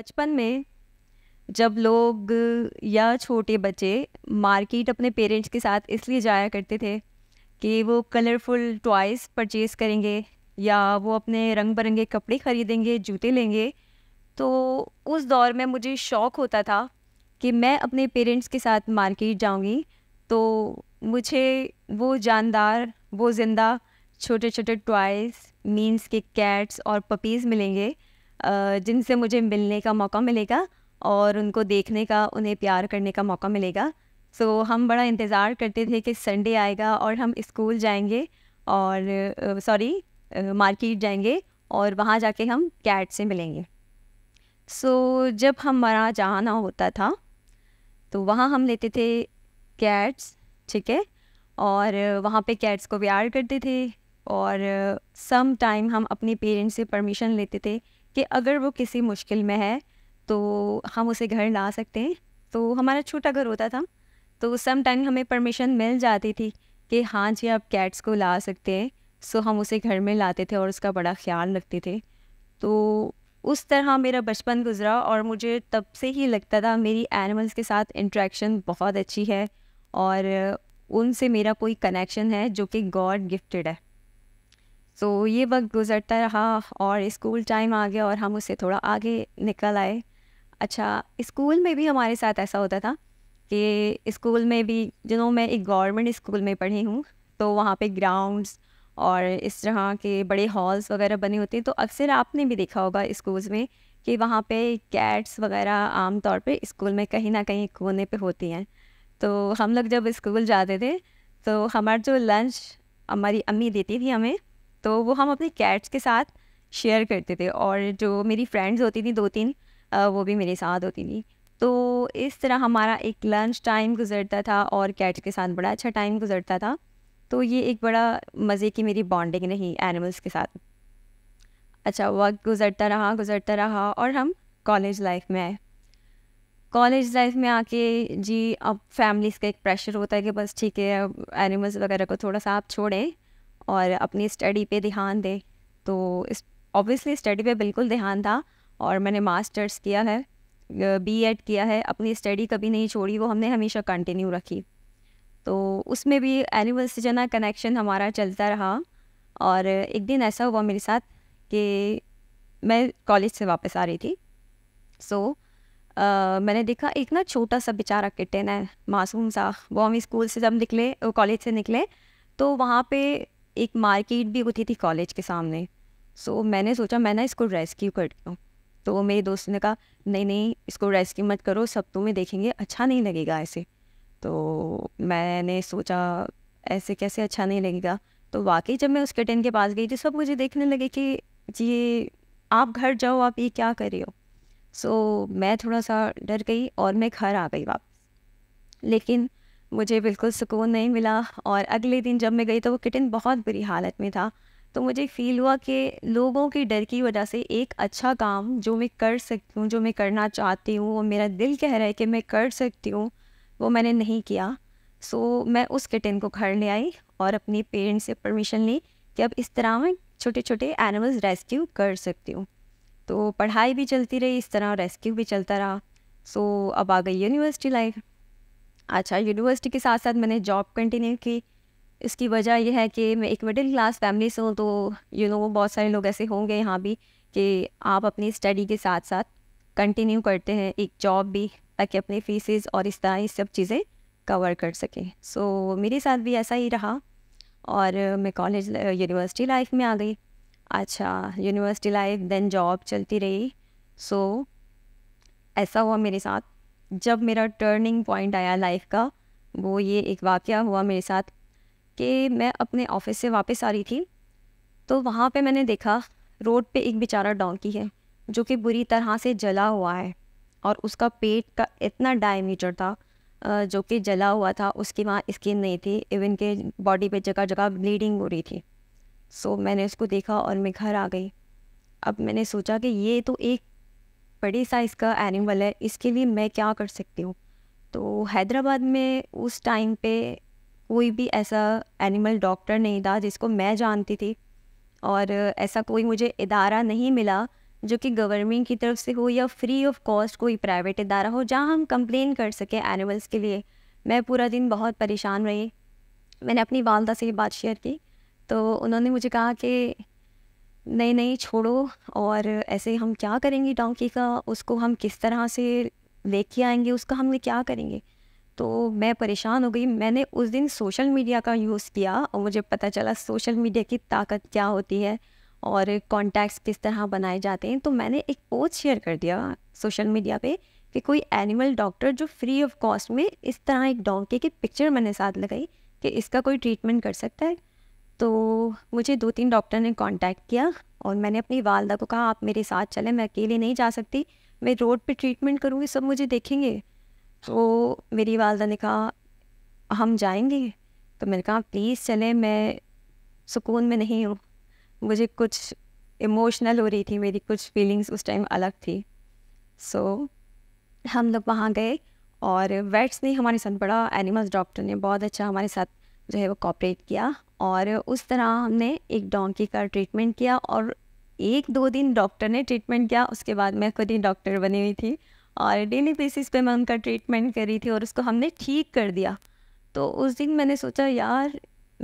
बचपन में जब लोग या छोटे बच्चे मार्केट अपने पेरेंट्स के साथ इसलिए जाया करते थे कि वो कलरफुल टॉयज़ परचेज़ करेंगे या वो अपने रंग बिरंगे कपड़े ख़रीदेंगे जूते लेंगे तो उस दौर में मुझे शौक़ होता था कि मैं अपने पेरेंट्स के साथ मार्केट जाऊंगी तो मुझे वो जानदार वो ज़िंदा छोटे छोटे टॉयज़ मीन्स के कैट्स और पपीज़ मिलेंगे जिनसे मुझे मिलने का मौका मिलेगा और उनको देखने का उन्हें प्यार करने का मौका मिलेगा सो so, हम बड़ा इंतज़ार करते थे कि संडे आएगा और हम स्कूल जाएंगे और सॉरी मार्केट जाएंगे और वहाँ जाके हम कैट से मिलेंगे सो so, जब हमारा जाना होता था तो वहाँ हम लेते थे कैट्स ठीक है और वहाँ पे कैट्स को प्यार करते थे और सम uh, टाइम हम अपने पेरेंट्स से परमिशन लेते थे कि अगर वो किसी मुश्किल में है तो हम उसे घर ला सकते हैं तो हमारा छोटा घर होता था तो सम टाइम हमें परमिशन मिल जाती थी कि हाँ जी आप कैट्स को ला सकते हैं सो हम उसे घर में लाते थे और उसका बड़ा ख्याल रखते थे तो उस तरह मेरा बचपन गुजरा और मुझे तब से ही लगता था मेरी एनिमल्स के साथ इंट्रैक्शन बहुत अच्छी है और उनसे मेरा कोई कनेक्शन है जो कि गॉड गिफ्टेड है तो ये वक्त गुजरता रहा और स्कूल टाइम आ गया और हम उससे थोड़ा आगे निकल आए अच्छा स्कूल में भी हमारे साथ ऐसा होता था कि स्कूल में भी जिनों मैं एक गवर्नमेंट स्कूल में पढ़ी हूँ तो वहाँ पे ग्राउंड्स और इस तरह के बड़े हॉल्स वगैरह बने होते हैं तो अक्सर आपने भी देखा होगा स्कूल्स में कि वहाँ पे कैट्स वगैरह आम तौर पे स्कूल में कहीं ना कहीं कोने पे होती हैं तो हम लोग जब स्कूल जाते थे तो हमारा जो लंच हमारी अम्मी देती थी हमें तो वो हम अपने कैट्स के साथ शेयर करते थे और जो मेरी फ्रेंड्स होती थी दो तीन वो भी मेरे साथ होती थी तो इस तरह हमारा एक लंच टाइम गुजरता था और कैट्स के साथ बड़ा अच्छा टाइम गुजरता था तो ये एक बड़ा मज़े की मेरी बॉन्डिंग रही एनिमल्स के साथ अच्छा वक्त गुजरता रहा गुजरता रहा और हम कॉलेज लाइफ में आए कॉलेज लाइफ में आके जी अब फैमिलीज़ का एक प्रेशर होता है कि बस ठीक है एनिमल्स वगैरह को थोड़ा सा आप छोड़ें और अपनी स्टडी पे ध्यान दे तो इस ऑब्वियसली स्टडी पे बिल्कुल ध्यान था और मैंने मास्टर्स किया है बी एड किया है अपनी स्टडी कभी नहीं छोड़ी वो हमने हमेशा कंटिन्यू रखी तो उसमें भी एनिमल से जना कनेक्शन हमारा चलता रहा और एक दिन ऐसा हुआ मेरे साथ कि मैं कॉलेज से वापस आ रही थी सो so, uh, मैंने देखा एक ना छोटा सा बेचारा किटन है मासूम सा वो हम स्कूल से जब निकले कॉलेज से निकले तो वहाँ पे एक मार्केट भी होती थी कॉलेज के सामने सो so, मैंने सोचा मैं ना इसको रेस्क्यू कर दूँ तो मेरे दोस्त ने कहा नहीं नहीं इसको रेस्क्यू मत करो सब तुम्हें देखेंगे अच्छा नहीं लगेगा ऐसे तो मैंने सोचा ऐसे कैसे अच्छा नहीं लगेगा तो वाकई जब मैं उसके टेन के पास गई तो सब मुझे देखने लगे कि जी आप घर जाओ आप ये क्या कर रहे हो सो so, मैं थोड़ा सा डर गई और मैं घर आ गई वापस लेकिन मुझे बिल्कुल सुकून नहीं मिला और अगले दिन जब मैं गई तो वो किटन बहुत बुरी हालत में था तो मुझे फ़ील हुआ कि लोगों के डर की वजह से एक अच्छा काम जो मैं कर सकती हूँ जो मैं करना चाहती हूँ वो मेरा दिल कह रहा है कि मैं कर सकती हूँ वो मैंने नहीं किया सो so, मैं उस किटन को घर ले आई और अपने पेरेंट्स से परमिशन ली कि अब इस तरह मैं छोटे छोटे एनिमल्स रेस्क्यू कर सकती हूँ तो पढ़ाई भी चलती रही इस तरह रेस्क्यू भी चलता रहा सो so, अब आ गई यूनिवर्सिटी लाइफ अच्छा यूनिवर्सिटी के साथ साथ मैंने जॉब कंटिन्यू की इसकी वजह यह है कि मैं एक मिडिल क्लास फैमिली से हूँ तो यू you नो know, बहुत सारे लोग ऐसे होंगे यहाँ भी कि आप अपनी स्टडी के साथ साथ कंटिन्यू करते हैं एक जॉब भी ताकि अपने फीसेस और इस तरह ये सब चीज़ें कवर कर सकें सो so, मेरे साथ भी ऐसा ही रहा और मैं कॉलेज यूनिवर्सिटी लाइफ में आ गई अच्छा यूनिवर्सिटी लाइफ देन जॉब चलती रही सो so, ऐसा हुआ मेरे साथ जब मेरा टर्निंग पॉइंट आया लाइफ का वो ये एक वाक़ हुआ मेरे साथ कि मैं अपने ऑफिस से वापस आ रही थी तो वहाँ पे मैंने देखा रोड पे एक बेचारा डोंकी है जो कि बुरी तरह से जला हुआ है और उसका पेट का इतना डायमीटर था जो कि जला हुआ था उसकी वहाँ स्किन नहीं थी इवन के बॉडी पे जगह जगह ब्लीडिंग हो रही थी सो मैंने उसको देखा और मैं घर आ गई अब मैंने सोचा कि ये तो एक बड़ी साइज़ का एनिमल है इसके लिए मैं क्या कर सकती हूँ तो हैदराबाद में उस टाइम पे कोई भी ऐसा एनिमल डॉक्टर नहीं था जिसको मैं जानती थी और ऐसा कोई मुझे इदारा नहीं मिला जो कि गवर्नमेंट की तरफ से हो या फ्री ऑफ कॉस्ट कोई प्राइवेट इदारा हो जहाँ हम कंप्लेन कर सके एनिमल्स के लिए मैं पूरा दिन बहुत परेशान रही मैंने अपनी वालदा से ये बात शेयर की तो उन्होंने मुझे कहा कि नहीं नहीं छोड़ो और ऐसे हम क्या करेंगे डोंकी का उसको हम किस तरह से लेके आएंगे उसका हम क्या करेंगे तो मैं परेशान हो गई मैंने उस दिन सोशल मीडिया का यूज़ किया और मुझे पता चला सोशल मीडिया की ताकत क्या होती है और कॉन्टैक्ट्स किस तरह बनाए जाते हैं तो मैंने एक पोस्ट शेयर कर दिया सोशल मीडिया पे कि कोई एनिमल डॉक्टर जो फ्री ऑफ कॉस्ट में इस तरह एक डोंकी की पिक्चर मैंने साथ लगाई कि इसका कोई ट्रीटमेंट कर सकता है तो मुझे दो तीन डॉक्टर ने कांटेक्ट किया और मैंने अपनी वालदा को कहा आप मेरे साथ चलें मैं अकेले नहीं जा सकती मैं रोड पे ट्रीटमेंट करूँगी सब मुझे देखेंगे तो मेरी वालदा ने कहा हम जाएंगे तो मैंने कहा प्लीज़ चलें मैं सुकून में नहीं हूँ मुझे कुछ इमोशनल हो रही थी मेरी कुछ फीलिंग्स उस टाइम अलग थी सो so, हम लोग वहाँ गए और वेट्स ने हमारे साथ बड़ा एनिमल्स डॉक्टर ने बहुत अच्छा हमारे साथ जो है वो कॉपरेट किया और उस तरह हमने एक डोंकी का ट्रीटमेंट किया और एक दो दिन डॉक्टर ने ट्रीटमेंट किया उसके बाद मैं खुद ही डॉक्टर बनी हुई थी और डेली बेसिस पे मैं उनका ट्रीटमेंट करी थी और उसको हमने ठीक कर दिया तो उस दिन मैंने सोचा यार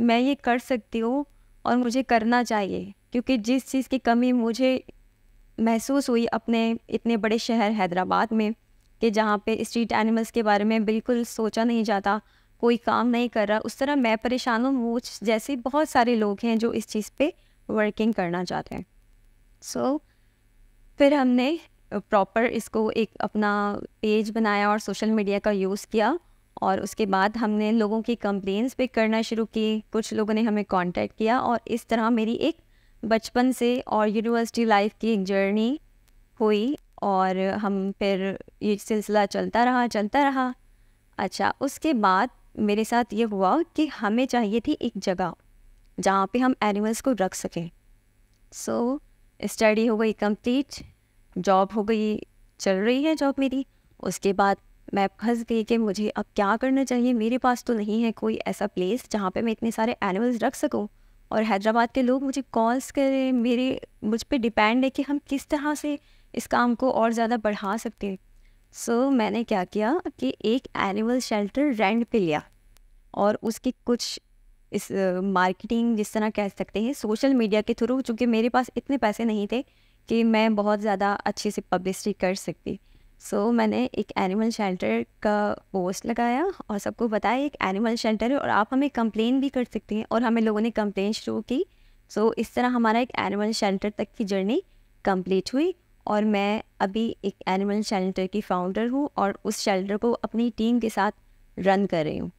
मैं ये कर सकती हूँ और मुझे करना चाहिए क्योंकि जिस चीज़ की कमी मुझे महसूस हुई अपने इतने बड़े शहर हैदराबाद में कि जहाँ पे स्ट्रीट एनिमल्स के बारे में बिल्कुल सोचा नहीं जाता कोई काम नहीं कर रहा उस तरह मैं परेशान हूँ वो जैसे बहुत सारे लोग हैं जो इस चीज़ पे वर्किंग करना चाहते हैं सो so, फिर हमने प्रॉपर इसको एक अपना पेज बनाया और सोशल मीडिया का यूज़ किया और उसके बाद हमने लोगों की कंप्लेंस पे करना शुरू की कुछ लोगों ने हमें कांटेक्ट किया और इस तरह मेरी एक बचपन से और यूनिवर्सिटी लाइफ की एक जर्नी हुई और हम फिर ये सिलसिला चलता रहा चलता रहा अच्छा उसके बाद मेरे साथ ये हुआ कि हमें चाहिए थी एक जगह जहाँ पे हम एनिमल्स को रख सकें सो स्टडी हो गई कंप्लीट जॉब हो गई चल रही है जॉब मेरी उसके बाद मैं फंस गई कि मुझे अब क्या करना चाहिए मेरे पास तो नहीं है कोई ऐसा प्लेस जहाँ पे मैं इतने सारे एनिमल्स रख सकूँ और हैदराबाद के लोग मुझे कॉल्स करें मेरे मुझ पर डिपेंड है कि हम किस तरह से इस काम को और ज़्यादा बढ़ा सकते हैं सो so, मैंने क्या किया कि एक एनिमल शेल्टर रेंट पे लिया और उसकी कुछ इस मार्केटिंग uh, जिस तरह कह सकते हैं सोशल मीडिया के थ्रू चूँकि मेरे पास इतने पैसे नहीं थे कि मैं बहुत ज़्यादा अच्छे से पब्लिसिटी कर सकती सो so, मैंने एक एनिमल शेल्टर का पोस्ट लगाया और सबको बताया एक एनिमल शेल्टर है और आप हमें कंप्लेन भी कर सकते हैं और हमें लोगों ने कंप्लेन शुरू की सो so, इस तरह हमारा एक एनिमल शेल्टर तक की जर्नी कंप्लीट हुई और मैं अभी एक एनिमल शेल्टर की फाउंडर हूँ और उस शेल्टर को अपनी टीम के साथ रन कर रही हूँ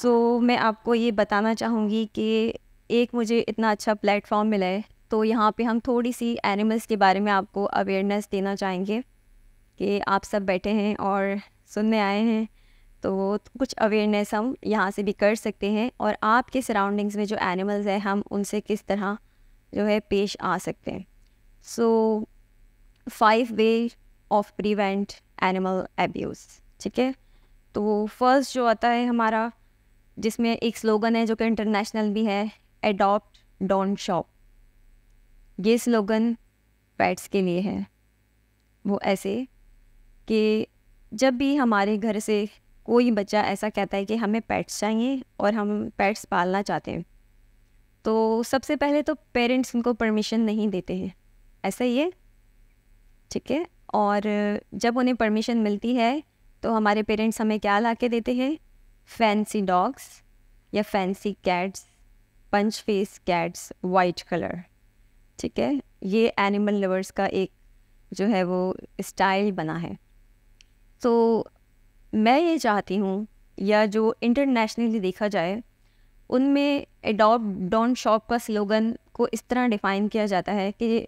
सो so, मैं आपको ये बताना चाहूँगी कि एक मुझे इतना अच्छा प्लेटफॉर्म मिला है तो यहाँ पे हम थोड़ी सी एनिमल्स के बारे में आपको अवेयरनेस देना चाहेंगे कि आप सब बैठे हैं और सुनने आए हैं तो कुछ अवेयरनेस हम यहाँ से भी कर सकते हैं और आपके सराउंडिंग्स में जो एनिमल्स हैं हम उनसे किस तरह जो है पेश आ सकते हैं so five way of prevent animal abuse ठीक है तो फर्स्ट जो आता है हमारा जिसमें एक स्लोगन है जो कि इंटरनेशनल भी है एडॉप्ट डोंट शॉप ये स्लोगन पैट्स के लिए है वो ऐसे कि जब भी हमारे घर से कोई बच्चा ऐसा कहता है कि हमें पेट्स चाहिए और हम पेट्स पालना चाहते हैं तो सबसे पहले तो पेरेंट्स उनको परमिशन नहीं देते हैं ऐसा ही है ठीक है और जब उन्हें परमिशन मिलती है तो हमारे पेरेंट्स हमें क्या ला के देते हैं फैंसी डॉग्स या fancy cats punch face cats white colour ठीक है ये एनिमल लवर्स का एक जो है वो स्टाइल बना है तो मैं ये चाहती हूँ या जो इंटरनेशनली देखा जाए उनमें एडॉप्ट डॉन शॉप का स्लोगन को इस तरह डिफ़ाइन किया जाता है कि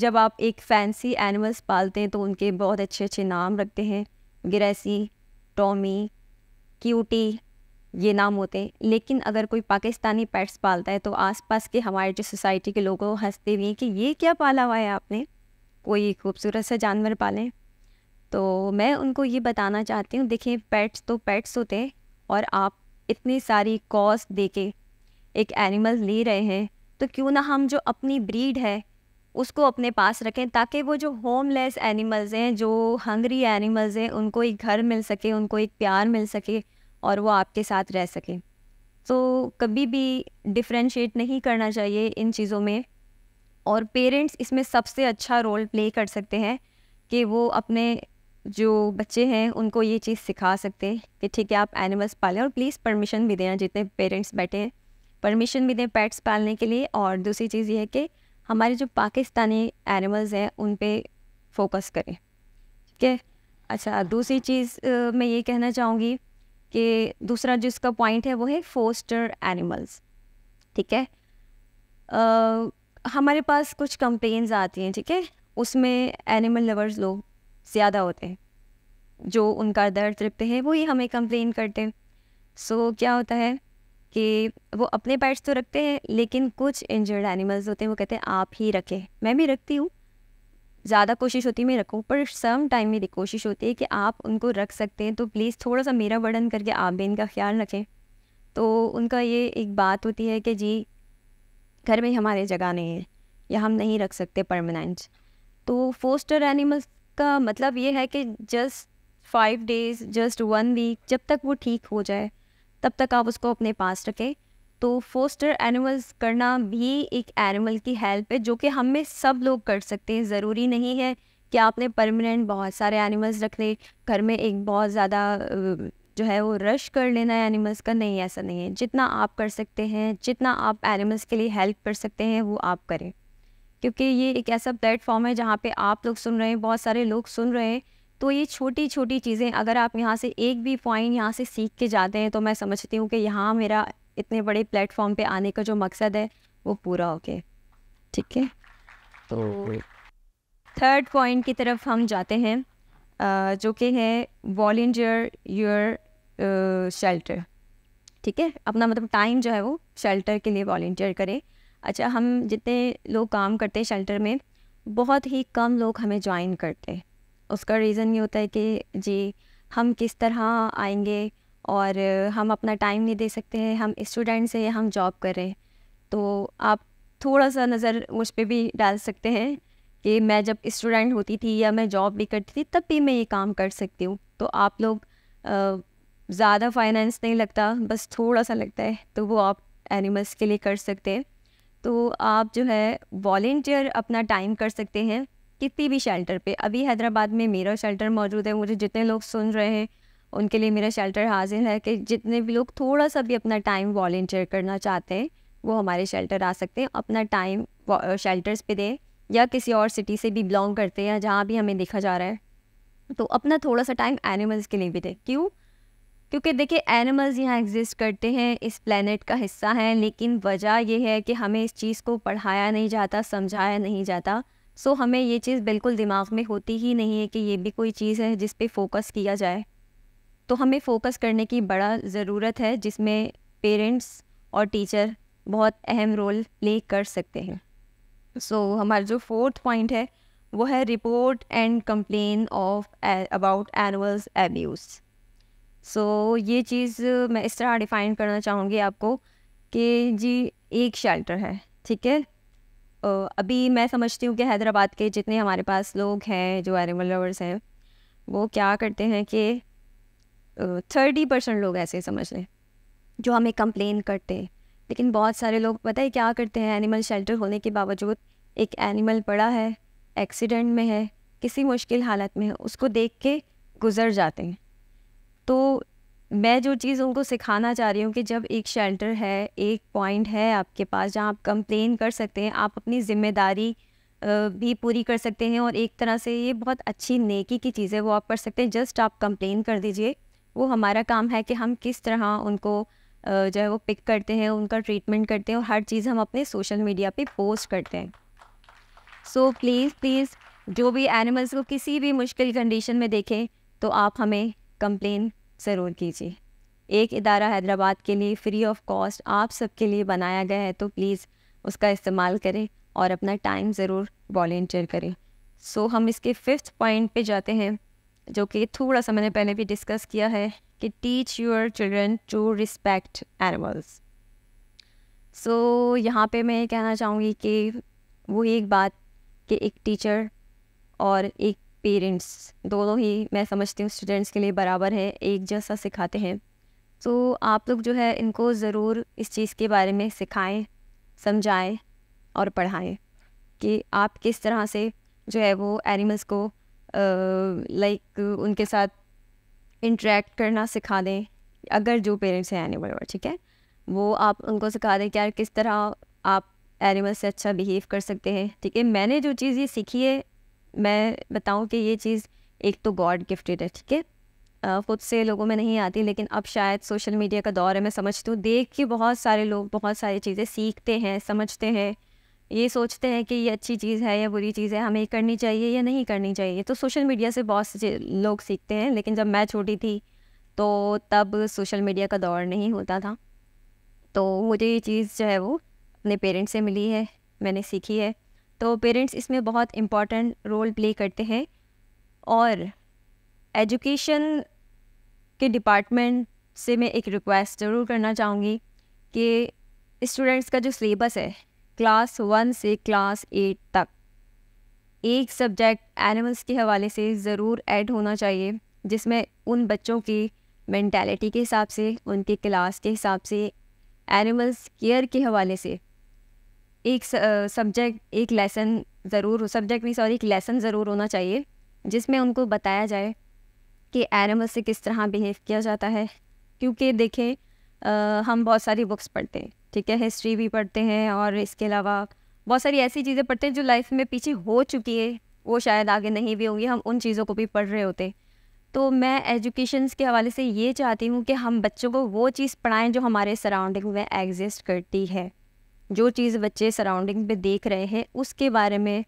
जब आप एक फैंसी एनिमल्स पालते हैं तो उनके बहुत अच्छे अच्छे नाम रखते हैं ग्रेसी टॉमी क्यूटी ये नाम होते हैं लेकिन अगर कोई पाकिस्तानी पेट्स पालता है तो आसपास के हमारे जो सोसाइटी के लोगों हंसते हुए कि ये क्या पाला हुआ है आपने कोई खूबसूरत सा जानवर पालें तो मैं उनको ये बताना चाहती हूँ देखिए पेट्स तो पेट्स होते हैं और आप इतनी सारी कॉस्ट दे के एक एनिमल ले रहे हैं तो क्यों ना हम जो अपनी ब्रीड है उसको अपने पास रखें ताकि वो जो होमलेस एनिमल्स हैं जो हंगरी एनिमल्स हैं उनको एक घर मिल सके उनको एक प्यार मिल सके और वो आपके साथ रह सके तो कभी भी डिफ्रेंशिएट नहीं करना चाहिए इन चीज़ों में और पेरेंट्स इसमें सबसे अच्छा रोल प्ले कर सकते हैं कि वो अपने जो बच्चे हैं उनको ये चीज़ सिखा सकते हैं कि ठीक है आप एनिमल्स पालें और प्लीज़ परमिशन भी दें जितने पेरेंट्स बैठे हैं परमिशन भी दें पेट्स पालने के लिए और दूसरी चीज़ ये है कि हमारे जो पाकिस्तानी एनिमल्स हैं उन पर फोकस करें ठीक है अच्छा दूसरी चीज़ मैं ये कहना चाहूँगी कि दूसरा जिसका पॉइंट है वो है फोस्टर एनिमल्स ठीक है आ, हमारे पास कुछ कंप्लेन्स आती हैं ठीक है उसमें एनिमल लवर्स लोग ज़्यादा होते हैं जो उनका दर्द रखते हैं वो ही हमें कंप्लेन करते हैं सो so, क्या होता है कि वो अपने पैट्स तो रखते हैं लेकिन कुछ इंजर्ड एनिमल्स होते हैं वो कहते हैं आप ही रखें मैं भी रखती हूँ ज़्यादा कोशिश होती है मैं रखूँ पर सम टाइम मेरी कोशिश होती है कि आप उनको रख सकते हैं तो प्लीज़ थोड़ा सा मेरा वर्णन करके आप भी इनका ख्याल रखें तो उनका ये एक बात होती है कि जी घर में हमारे जगह नहीं है या हम नहीं रख सकते परमानेंट तो फोस्टर एनिमल्स का मतलब ये है कि just five days just one week जब तक वो ठीक हो जाए तब तक आप उसको अपने पास रखें तो फोस्टर एनिमल्स करना भी एक एनिमल की हेल्प है जो कि हम में सब लोग कर सकते हैं ज़रूरी नहीं है कि आपने परमानेंट बहुत सारे एनिमल्स रख ले घर में एक बहुत ज़्यादा जो है वो रश कर लेना है एनिमल्स का नहीं ऐसा नहीं है जितना आप कर सकते हैं जितना आप एनिमल्स के लिए हेल्प कर सकते हैं वो आप करें क्योंकि ये एक ऐसा प्लेटफॉर्म है जहाँ पे आप लोग सुन रहे हैं बहुत सारे लोग सुन रहे हैं तो ये छोटी छोटी चीज़ें अगर आप यहाँ से एक भी पॉइंट यहाँ से सीख के जाते हैं तो मैं समझती हूँ कि यहाँ मेरा इतने बड़े प्लेटफॉर्म पे आने का जो मकसद है वो पूरा हो गया ठीक है तो थर्ड पॉइंट की तरफ हम जाते हैं जो कि है वॉल्टियर योर शेल्टर ठीक है अपना मतलब टाइम जो है वो शेल्टर के लिए वॉल्टियर करें अच्छा हम जितने लोग काम करते हैं शेल्टर में बहुत ही कम लोग हमें ज्वाइन करते हैं उसका रीज़न ये होता है कि जी हम किस तरह आएंगे और हम अपना टाइम नहीं दे सकते हैं हम स्टूडेंट्स हैं हम जॉब कर रहे हैं तो आप थोड़ा सा नज़र मुझ पर भी डाल सकते हैं कि मैं जब स्टूडेंट होती थी या मैं जॉब भी करती थी तब भी मैं ये काम कर सकती हूँ तो आप लोग ज़्यादा फाइनेंस नहीं लगता बस थोड़ा सा लगता है तो वो आप एनिमल्स के लिए कर सकते हैं तो आप जो है वॉल्टियर अपना टाइम कर सकते हैं किसी भी शेल्टर पे अभी हैदराबाद में मेरा शेल्टर मौजूद है मुझे जितने लोग सुन रहे हैं उनके लिए मेरा शेल्टर हाजिर है कि जितने भी लोग थोड़ा सा भी अपना टाइम वॉल्टियर करना चाहते हैं वो हमारे शेल्टर आ सकते हैं अपना टाइम शेल्टर्स पे दें या किसी और सिटी से भी बिलोंग करते हैं या जहाँ भी हमें देखा जा रहा है तो अपना थोड़ा सा टाइम एनिमल्स के लिए भी दें क्यों क्योंकि देखिए एनिमल्स यहाँ एग्जिस्ट करते हैं इस प्लेनेट का हिस्सा हैं लेकिन वजह यह है कि हमें इस चीज़ को पढ़ाया नहीं जाता समझाया नहीं जाता सो हमें ये चीज़ बिल्कुल दिमाग में होती ही नहीं है कि ये भी कोई चीज़ है जिस पे फोकस किया जाए तो हमें फोकस करने की बड़ा ज़रूरत है जिसमें पेरेंट्स और टीचर बहुत अहम रोल प्ले कर सकते हैं सो so, हमारा जो फोर्थ पॉइंट है वो है report and complain of about animals abuse so so, ये चीज़ मैं इस तरह डिफ़ाइन करना चाहूँगी आपको कि जी एक शेल्टर है ठीक है अभी मैं समझती हूँ कि हैदराबाद के जितने हमारे पास लोग हैं जो एनिमल लवर्स हैं वो क्या करते हैं कि थर्टी परसेंट लोग ऐसे समझ लें जो हमें कंप्लेन करते हैं लेकिन बहुत सारे लोग पता है क्या करते हैं एनिमल शेल्टर होने के बावजूद एक एनिमल पड़ा है एक्सीडेंट में है किसी मुश्किल हालत में है उसको देख के गुजर जाते हैं तो मैं जो चीज़ उनको सिखाना चाह रही हूँ कि जब एक शेल्टर है एक पॉइंट है आपके पास जहाँ आप कंप्लेन कर सकते हैं आप अपनी ज़िम्मेदारी भी पूरी कर सकते हैं और एक तरह से ये बहुत अच्छी नेकी की चीज़ है वो आप कर सकते हैं जस्ट आप कंप्लेन कर दीजिए वो हमारा काम है कि हम किस तरह उनको जो है वो पिक करते हैं उनका ट्रीटमेंट करते हैं और हर चीज़ हम अपने सोशल मीडिया पे पोस्ट करते हैं सो प्लीज़ प्लीज़ जो भी एनिमल्स को किसी भी मुश्किल कंडीशन में देखें तो आप हमें कंप्लेन ज़रूर कीजिए एक इदारा हैदराबाद के लिए फ्री ऑफ कॉस्ट आप सबके लिए बनाया गया है तो प्लीज़ उसका इस्तेमाल करें और अपना टाइम ज़रूर वॉल्टियर करें सो so, हम इसके फिफ्थ पॉइंट पे जाते हैं जो कि थोड़ा सा मैंने पहले भी डिस्कस किया है कि teach your children to respect animals so यहाँ पे मैं कहना चाहूँगी कि वो एक बात कि एक टीचर और एक पेरेंट्स दोनों ही मैं समझती हूँ स्टूडेंट्स के लिए बराबर है एक जैसा सिखाते हैं तो आप लोग जो है इनको ज़रूर इस चीज़ के बारे में सिखाएं समझाएं और पढ़ाएं कि आप किस तरह से जो है वो एनिमल्स को लाइक उनके साथ इंटरेक्ट करना सिखा दें अगर जो पेरेंट्स हैं एनिमल और ठीक है वो आप उनको सिखा दें कि यार किस तरह आप एनिमल से अच्छा बिहेव कर सकते हैं ठीक है मैंने जो चीज़ ये सीखी है मैं बताऊँ कि ये चीज़ एक तो गॉड गिफ्टेड है ठीक है ख़ुद से लोगों में नहीं आती लेकिन अब शायद सोशल मीडिया का दौर है मैं समझती हूँ देख के बहुत सारे लोग बहुत सारी चीज़ें सीखते हैं समझते हैं ये सोचते हैं कि ये अच्छी चीज़ है या बुरी चीज़ है हमें करनी चाहिए या नहीं करनी चाहिए तो सोशल मीडिया से बहुत से लोग सीखते हैं लेकिन जब मैं छोटी थी तो तब सोशल मीडिया का दौर नहीं होता था तो मुझे ये चीज़ जो है वो अपने पेरेंट्स से मिली है मैंने सीखी है तो पेरेंट्स इसमें बहुत इम्पॉर्टेंट रोल प्ले करते हैं और एजुकेशन के डिपार्टमेंट से मैं एक रिक्वेस्ट ज़रूर करना चाहूँगी कि स्टूडेंट्स का जो सिलेबस है क्लास वन से क्लास एट तक एक सब्जेक्ट एनिमल्स के हवाले से ज़रूर ऐड होना चाहिए जिसमें उन बच्चों की मैंटेलिटी के हिसाब से उनके क्लास के हिसाब से एनिमल्स केयर के हवाले से एक सब्जेक्ट एक लेसन ज़रूर सब्जेक्ट नहीं सॉरी एक लेसन ज़रूर होना चाहिए जिसमें उनको बताया जाए कि एनिमल से किस तरह बिहेव किया जाता है क्योंकि देखें हम बहुत सारी बुक्स पढ़ते हैं ठीक है हिस्ट्री भी पढ़ते हैं और इसके अलावा बहुत सारी ऐसी चीज़ें पढ़ते हैं जो लाइफ में पीछे हो चुकी है वो शायद आगे नहीं भी होंगी हम उन चीज़ों को भी पढ़ रहे होते तो मैं एजुकेशन के हवाले से ये चाहती हूँ कि हम बच्चों को वो चीज़ पढ़ाएं जो हमारे सराउंडिंग में एग्जिस्ट करती है जो चीज़ बच्चे सराउंडिंग में देख रहे हैं उसके बारे में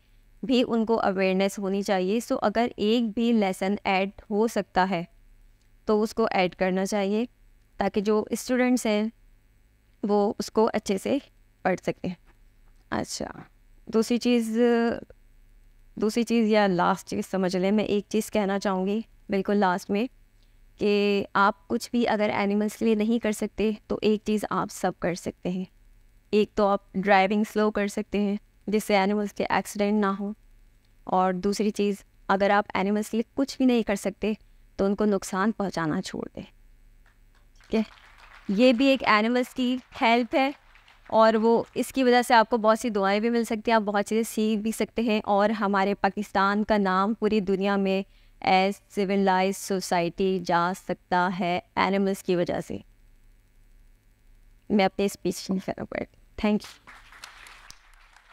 भी उनको अवेयरनेस होनी चाहिए सो अगर एक भी लेसन ऐड हो सकता है तो उसको ऐड करना चाहिए ताकि जो स्टूडेंट्स हैं वो उसको अच्छे से पढ़ सकें अच्छा दूसरी चीज़ दूसरी चीज़ या लास्ट चीज़ समझ लें मैं एक चीज़ कहना चाहूँगी बिल्कुल लास्ट में कि आप कुछ भी अगर एनिमल्स के लिए नहीं कर सकते तो एक चीज़ आप सब कर सकते हैं एक तो आप ड्राइविंग स्लो कर सकते हैं जिससे एनिमल्स के एक्सीडेंट ना हो और दूसरी चीज़ अगर आप एनिमल्स के लिए कुछ भी नहीं कर सकते तो उनको नुकसान पहुंचाना छोड़ दें ठीक है ये भी एक एनिमल्स की हेल्प है और वो इसकी वजह से आपको बहुत सी दुआएं भी मिल सकती हैं आप बहुत चीज़ें सीख भी सकते हैं और हमारे पाकिस्तान का नाम पूरी दुनिया में एज सिविलाइज सोसाइटी जा सकता है एनिमल्स की वजह से मैं अपने स्पीच नहीं कर पाई Thank you.